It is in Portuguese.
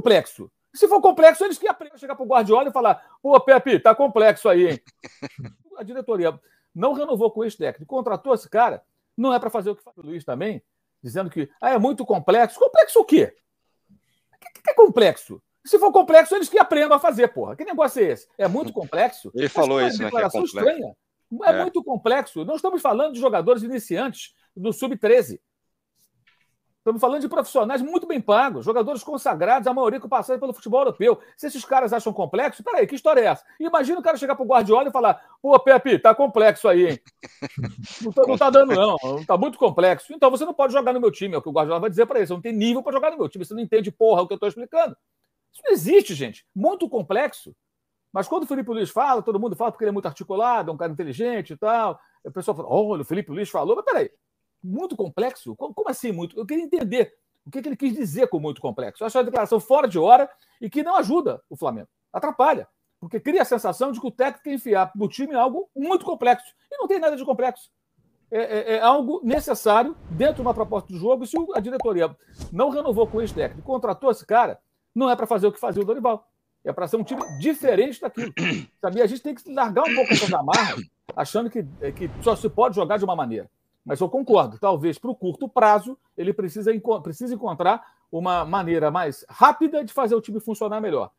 complexo. Se for complexo, eles que aprendem a chegar para o Guardiola e falar: Ô, Pepe, tá complexo aí, hein? a diretoria não renovou com o técnico contratou esse cara, não é para fazer o que faz o Luiz também, dizendo que ah, é muito complexo. Complexo o quê? O que, que é complexo? Se for complexo, eles que aprendam a fazer, porra. Que negócio é esse? É muito complexo. Ele Mas falou é isso, né? Que é complexo. estranha. É, é muito complexo. Não estamos falando de jogadores iniciantes do sub-13. Estamos falando de profissionais muito bem pagos, jogadores consagrados, a maioria que passaram pelo futebol europeu. Se esses caras acham complexo, peraí, que história é essa? Imagina o cara chegar pro Guardiola e falar: pô, Pepe, tá complexo aí, hein? não, tá, não tá dando, não. não. Tá muito complexo. Então você não pode jogar no meu time, é o que o Guardiola vai dizer para ele. Você não tem nível para jogar no meu time, você não entende, porra, o que eu tô explicando. Isso não existe, gente. Muito complexo. Mas quando o Felipe Luiz fala, todo mundo fala porque ele é muito articulado, é um cara inteligente e tal. O pessoal fala: olha, o Felipe Luiz falou, mas peraí. Muito complexo? Como assim muito? Eu queria entender o que, ele quis dizer com muito complexo. Eu acho uma declaração fora de hora e que não ajuda o Flamengo. Atrapalha. Porque cria a sensação de que o técnico quer enfiar o time algo muito complexo. E não tem nada de complexo. É, é, é, algo necessário dentro de uma proposta do jogo. E se a diretoria não renovou com esse técnico, contratou esse cara, não é para fazer o que fazia o Dorival. É para ser um time diferente daquilo. Sabia? A gente tem que largar um pouco essas amarras, achando que, é, que só se pode jogar de uma maneira. Mas eu concordo, talvez para o curto prazo ele precisa, precisa encontrar uma maneira mais rápida de fazer o time funcionar melhor.